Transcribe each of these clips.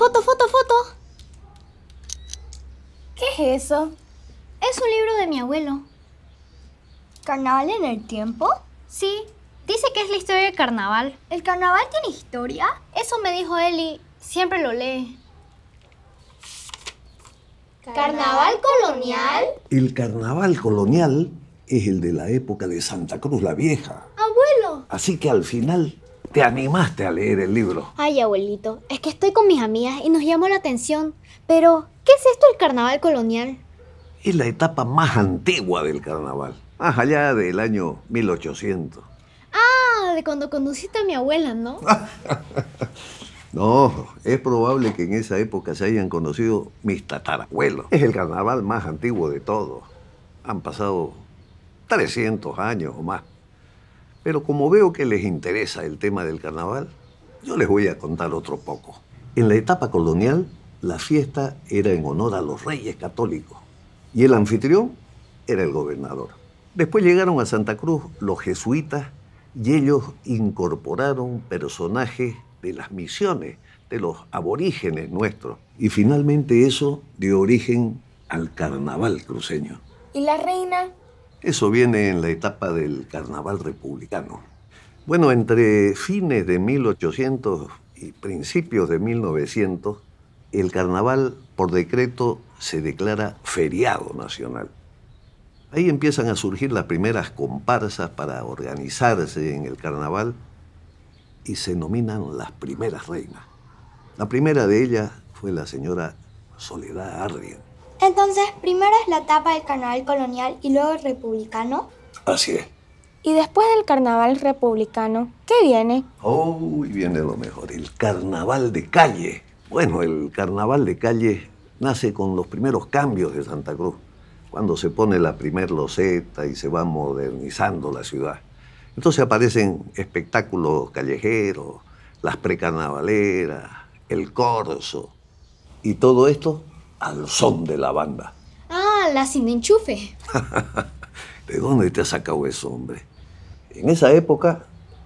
¡Foto, foto, foto! ¿Qué es eso? Es un libro de mi abuelo. ¿Carnaval en el tiempo? Sí, dice que es la historia del carnaval. ¿El carnaval tiene historia? Eso me dijo Eli, siempre lo lee. ¿Carnaval colonial? El carnaval colonial es el de la época de Santa Cruz la Vieja. Abuelo. Así que al final ¿Te animaste a leer el libro? Ay, abuelito, es que estoy con mis amigas y nos llamó la atención. Pero, ¿qué es esto el carnaval colonial? Es la etapa más antigua del carnaval, más allá del año 1800. Ah, de cuando conduciste a mi abuela, ¿no? no, es probable que en esa época se hayan conocido mis tatarabuelos. Es el carnaval más antiguo de todos. Han pasado 300 años o más. Pero como veo que les interesa el tema del carnaval, yo les voy a contar otro poco. En la etapa colonial, la fiesta era en honor a los reyes católicos y el anfitrión era el gobernador. Después llegaron a Santa Cruz los jesuitas y ellos incorporaron personajes de las misiones, de los aborígenes nuestros. Y finalmente eso dio origen al carnaval cruceño. ¿Y la reina? Eso viene en la etapa del carnaval republicano. Bueno, entre fines de 1800 y principios de 1900, el carnaval por decreto se declara feriado nacional. Ahí empiezan a surgir las primeras comparsas para organizarse en el carnaval y se nominan las primeras reinas. La primera de ellas fue la señora Soledad Arrien. Entonces, primero es la etapa del carnaval colonial y luego el republicano. Así es. Y después del carnaval republicano, ¿qué viene? Uy, viene lo mejor, el carnaval de calle. Bueno, el carnaval de calle nace con los primeros cambios de Santa Cruz, cuando se pone la primer loseta y se va modernizando la ciudad. Entonces aparecen espectáculos callejeros, las precarnavaleras, el corso, y todo esto al son de la banda. Ah, la sin enchufe. ¿De dónde te has sacado eso, hombre? En esa época,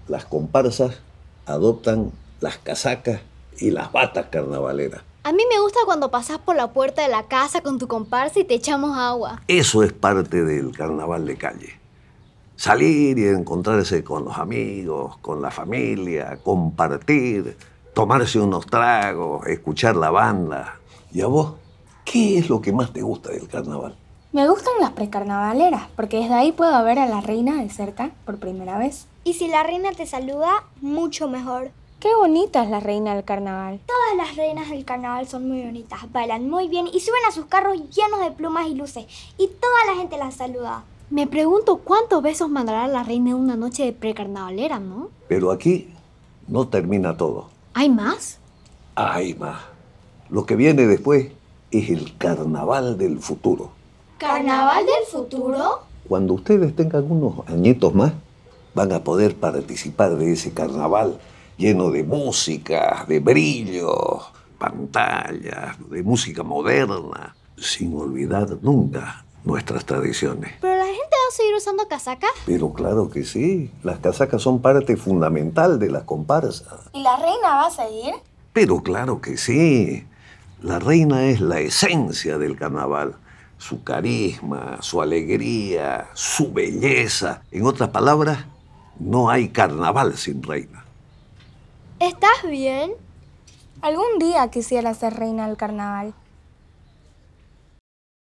las comparsas adoptan las casacas y las batas carnavaleras. A mí me gusta cuando pasas por la puerta de la casa con tu comparsa y te echamos agua. Eso es parte del carnaval de calle. Salir y encontrarse con los amigos, con la familia, compartir, tomarse unos tragos, escuchar la banda. ¿Y a vos? ¿Qué es lo que más te gusta del carnaval? Me gustan las precarnavaleras, porque desde ahí puedo ver a la reina de cerca por primera vez. Y si la reina te saluda, mucho mejor. Qué bonita es la reina del carnaval. Todas las reinas del carnaval son muy bonitas, bailan muy bien y suben a sus carros llenos de plumas y luces, y toda la gente las saluda. Me pregunto cuántos besos mandará la reina en una noche de precarnavalera, ¿no? Pero aquí no termina todo. ¿Hay más? Hay más. Lo que viene después es el carnaval del futuro. ¿Carnaval del futuro? Cuando ustedes tengan unos añitos más, van a poder participar de ese carnaval lleno de música, de brillo, pantallas, de música moderna, sin olvidar nunca nuestras tradiciones. ¿Pero la gente va a seguir usando casacas? Pero claro que sí, las casacas son parte fundamental de las comparsas. ¿Y la reina va a seguir? Pero claro que sí. La reina es la esencia del carnaval, su carisma, su alegría, su belleza. En otras palabras, no hay carnaval sin reina. ¿Estás bien? Algún día quisiera ser reina del carnaval.